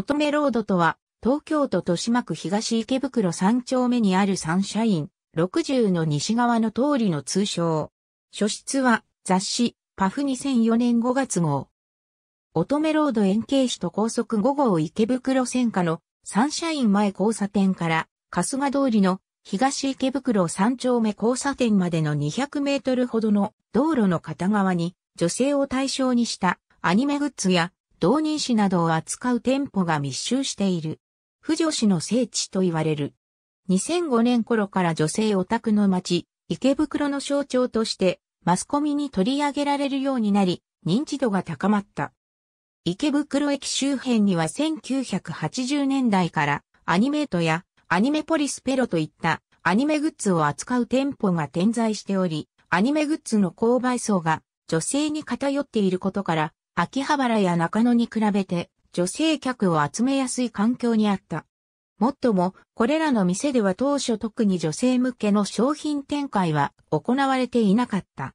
乙女ロードとは、東京都豊島区東池袋3丁目にあるサンシャイン、60の西側の通りの通称。書室は雑誌、パフ2004年5月号。乙女ロード円形市と高速5号池袋線下のサンシャイン前交差点から春日通りの東池袋3丁目交差点までの200メートルほどの道路の片側に女性を対象にしたアニメグッズや同人誌などを扱う店舗が密集している。婦女子の聖地と言われる。2005年頃から女性オタクの街、池袋の象徴として、マスコミに取り上げられるようになり、認知度が高まった。池袋駅周辺には1980年代からアニメートやアニメポリスペロといったアニメグッズを扱う店舗が点在しており、アニメグッズの購買層が女性に偏っていることから秋葉原や中野に比べて女性客を集めやすい環境にあった。もっとも、これらの店では当初特に女性向けの商品展開は行われていなかった。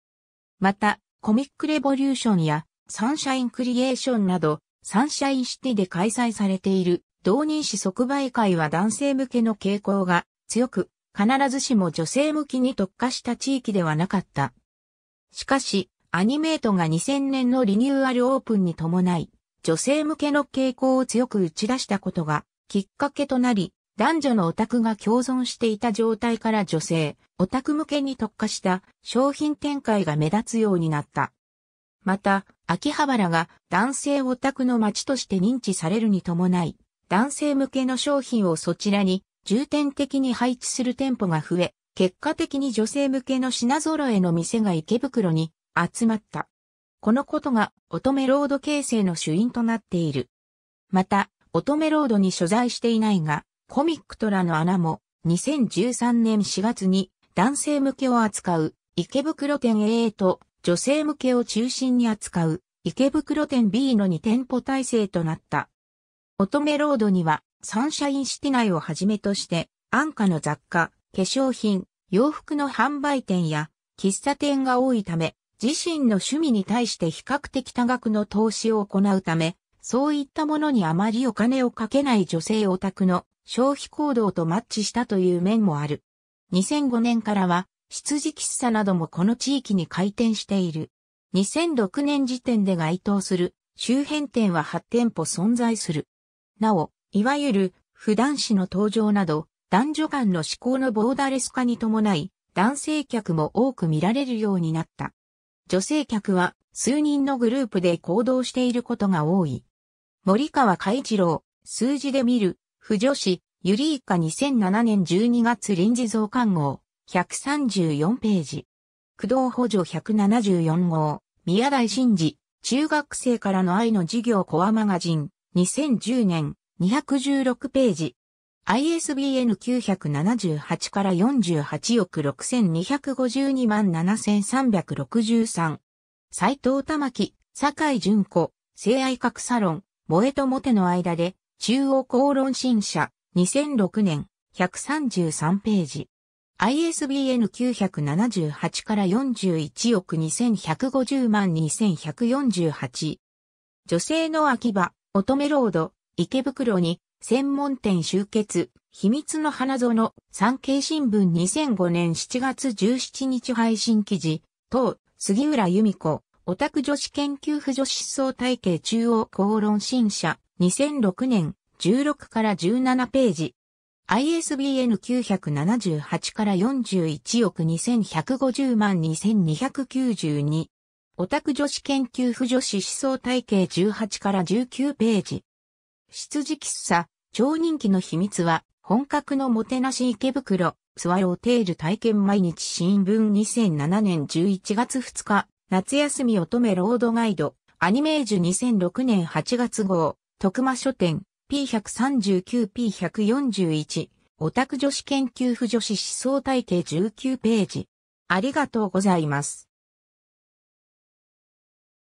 また、コミックレボリューションやサンシャインクリエーションなど、サンシャインシティで開催されている同人誌即売会は男性向けの傾向が強く、必ずしも女性向きに特化した地域ではなかった。しかし、アニメートが2000年のリニューアルオープンに伴い、女性向けの傾向を強く打ち出したことがきっかけとなり、男女のオタクが共存していた状態から女性、オタク向けに特化した商品展開が目立つようになった。また、秋葉原が男性オタクの街として認知されるに伴い、男性向けの商品をそちらに重点的に配置する店舗が増え、結果的に女性向けの品揃えの店が池袋に集まった。このことが乙女ロード形成の主因となっている。また、乙女ロードに所在していないが、コミックトラの穴も2013年4月に男性向けを扱う池袋店 A と女性向けを中心に扱う池袋店 B の2店舗体制となった。乙女ロードにはサンシャインシティ内をはじめとして安価の雑貨、化粧品、洋服の販売店や喫茶店が多いため自身の趣味に対して比較的多額の投資を行うため、そういったものにあまりお金をかけない女性オタクの消費行動とマッチしたという面もある。2005年からは、羊喫茶などもこの地域に開店している。2006年時点で該当する周辺店は8店舗存在する。なお、いわゆる普段子の登場など、男女間の思考のボーダレス化に伴い、男性客も多く見られるようになった。女性客は数人のグループで行動していることが多い。森川海一郎、数字で見る、不女子、ゆりいか2007年12月臨時増刊号、134ページ。駆動補助174号、宮台真司、中学生からの愛の授業コアマガジン、2010年、216ページ。ISBN 978から48億6252万7363。斎藤玉木、酒井淳子、性愛格サロン、萌えとモテの間で、中央公論新社、2006年、133ページ。ISBN 978から41億2150万2148。女性の秋葉、乙女ロード、池袋に、専門店集結、秘密の花園、産経新聞2005年7月17日配信記事、当、杉浦由美子、オタク女子研究婦女子思想体系中央公論新社、2006年、16から17ページ。ISBN 978から41億2150万2292。オタク女子研究婦女子思想体系18から19ページ。自喫茶、超人気の秘密は、本格のもてなし池袋、スワローテール体験毎日新聞2007年11月2日、夏休み乙女ロードガイド、アニメージュ2006年8月号、徳間書店、P139P141、オタク女子研究婦女子思想体系19ページ。ありがとうございます。